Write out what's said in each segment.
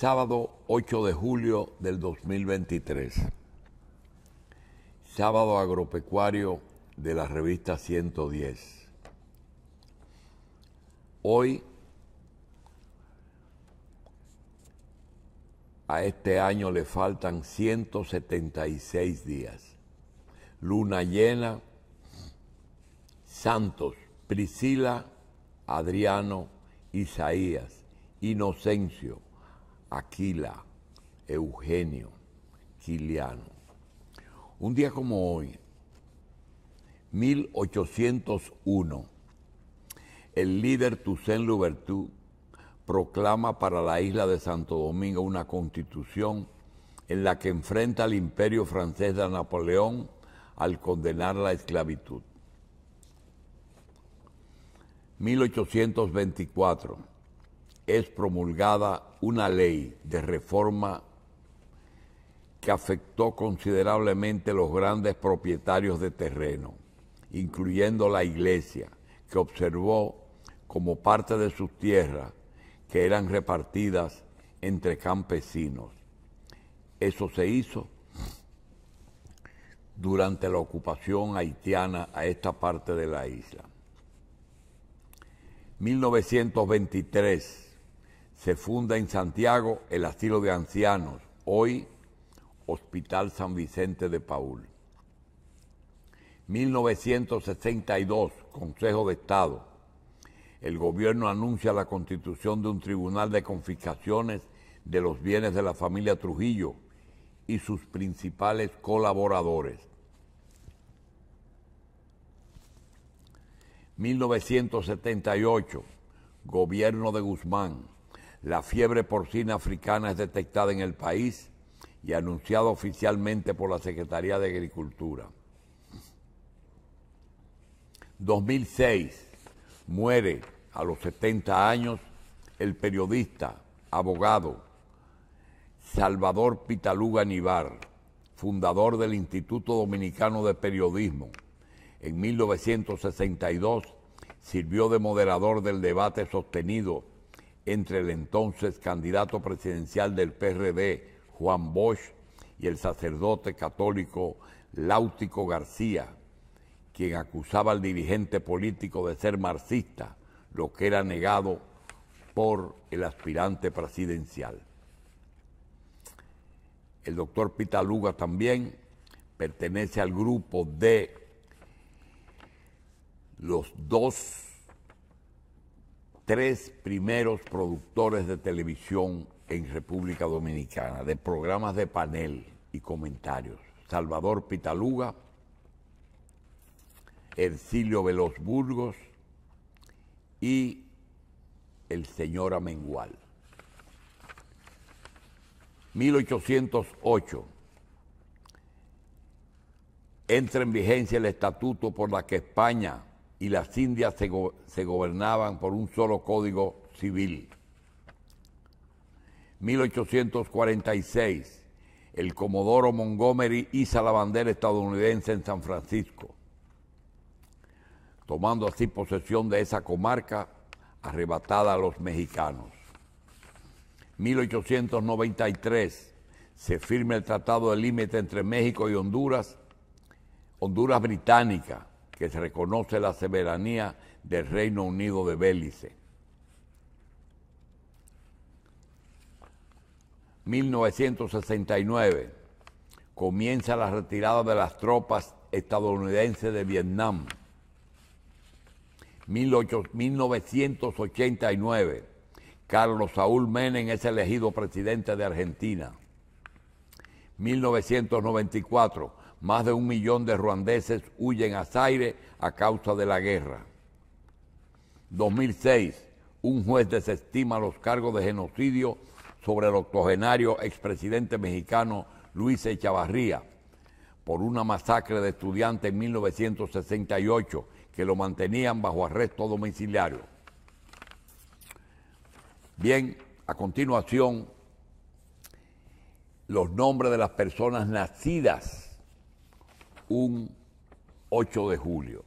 sábado 8 de julio del 2023. Sábado agropecuario de la revista 110. Hoy, a este año le faltan 176 días. Luna llena, Santos, Priscila, Adriano, Isaías, Inocencio. Aquila, Eugenio, Quiliano. Un día como hoy, 1801, el líder Toussaint Louverture proclama para la isla de Santo Domingo una constitución en la que enfrenta al imperio francés de Napoleón al condenar la esclavitud. 1824 es promulgada una ley de reforma que afectó considerablemente los grandes propietarios de terreno, incluyendo la iglesia, que observó como parte de sus tierras que eran repartidas entre campesinos. Eso se hizo durante la ocupación haitiana a esta parte de la isla. 1923 se funda en Santiago el asilo de ancianos, hoy Hospital San Vicente de Paul. 1962, Consejo de Estado. El gobierno anuncia la constitución de un tribunal de confiscaciones de los bienes de la familia Trujillo y sus principales colaboradores. 1978, gobierno de Guzmán la fiebre porcina africana es detectada en el país y anunciada oficialmente por la Secretaría de Agricultura. 2006 muere a los 70 años el periodista, abogado Salvador Pitaluga Nibar, fundador del Instituto Dominicano de Periodismo. En 1962 sirvió de moderador del debate sostenido entre el entonces candidato presidencial del PRD, Juan Bosch, y el sacerdote católico Láutico García, quien acusaba al dirigente político de ser marxista, lo que era negado por el aspirante presidencial. El doctor Pitaluga también pertenece al grupo de los dos tres primeros productores de televisión en República Dominicana, de programas de panel y comentarios. Salvador Pitaluga, Ercilio Veloz Burgos y el señor Amengual. 1808 entra en vigencia el estatuto por la que España y las Indias se, gobernaban por un solo código civil. 1846, el comodoro Montgomery hizo la bandera estadounidense en San Francisco, tomando así posesión de esa comarca arrebatada a los mexicanos. 1893, se firma el Tratado de Límite entre México y Honduras, Honduras Británica, que se reconoce la soberanía del Reino Unido de Bélice. 1969 comienza la retirada de las tropas estadounidenses de Vietnam. 1989 Carlos Saúl Menem es elegido presidente de Argentina. 1994 más de un millón de ruandeses huyen a Zaire a causa de la guerra. 2006, un juez desestima los cargos de genocidio sobre el octogenario expresidente mexicano Luis Echavarría por una masacre de estudiantes en 1968 que lo mantenían bajo arresto domiciliario. Bien, a continuación, los nombres de las personas nacidas un 8 de julio.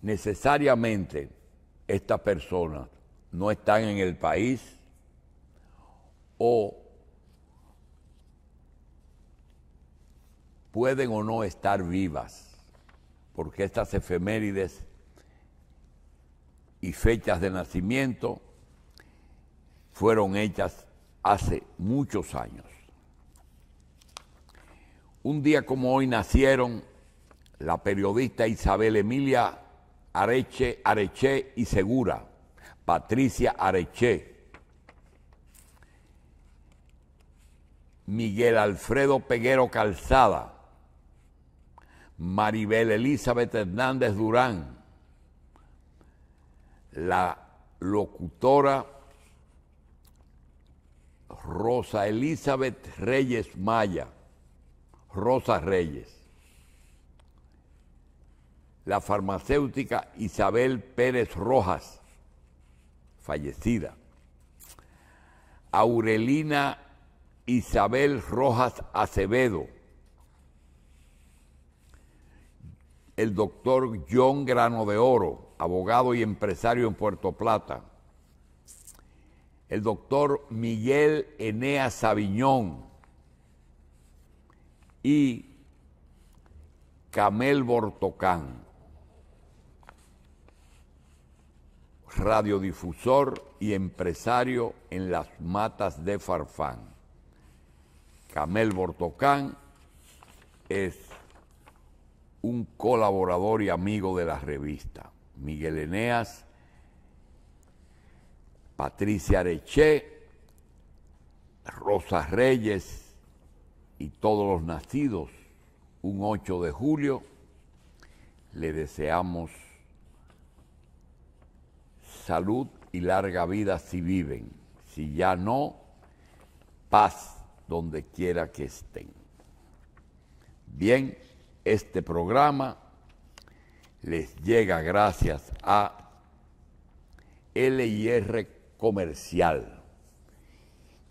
Necesariamente estas personas no están en el país o pueden o no estar vivas, porque estas efemérides y fechas de nacimiento fueron hechas hace muchos años. Un día como hoy nacieron la periodista Isabel Emilia Areche, Areche y Segura, Patricia Areche, Miguel Alfredo Peguero Calzada, Maribel Elizabeth Hernández Durán, la locutora Rosa Elizabeth Reyes Maya, Rosa Reyes la farmacéutica Isabel Pérez Rojas, fallecida. Aurelina Isabel Rojas Acevedo. El doctor John Grano de Oro, abogado y empresario en Puerto Plata. El doctor Miguel Enea Sabiñón. Y Camel Bortocán. radiodifusor y empresario en las matas de Farfán. Camel Bortocán es un colaborador y amigo de la revista. Miguel Eneas, Patricia Areche, Rosa Reyes y todos los nacidos un 8 de julio, le deseamos salud y larga vida si viven, si ya no, paz donde quiera que estén. Bien, este programa les llega gracias a LIR Comercial,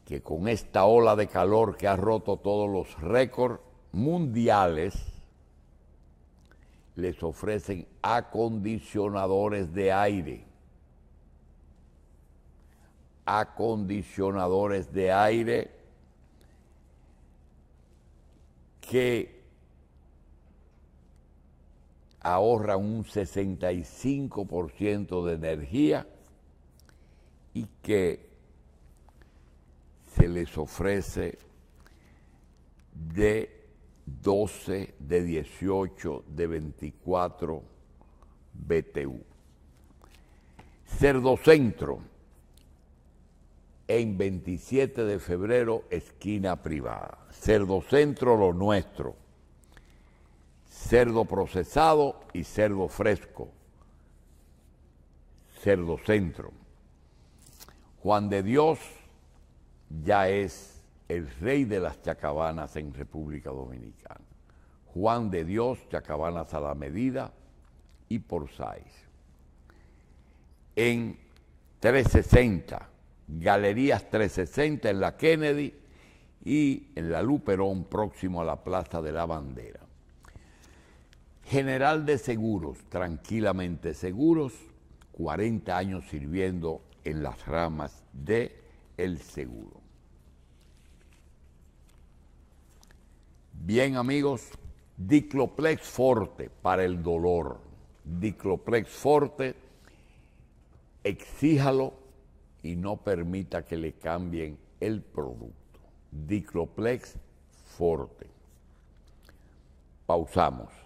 que con esta ola de calor que ha roto todos los récords mundiales, les ofrecen acondicionadores de aire acondicionadores de aire, que ahorran un 65% de energía y que se les ofrece de 12, de 18, de 24 BTU. Cerdocentro en 27 de febrero, esquina privada. Cerdo Centro, lo nuestro. Cerdo procesado y cerdo fresco. Cerdo Centro. Juan de Dios ya es el rey de las chacabanas en República Dominicana. Juan de Dios, chacabanas a la medida y por seis. En 360 Galerías 360 en la Kennedy y en la Luperón próximo a la Plaza de la Bandera. General de Seguros, tranquilamente seguros, 40 años sirviendo en las ramas de el seguro. Bien amigos, Dicloplex Forte para el dolor. Dicloplex Forte, exíjalo y no permita que le cambien el producto. Dicloplex Forte. Pausamos.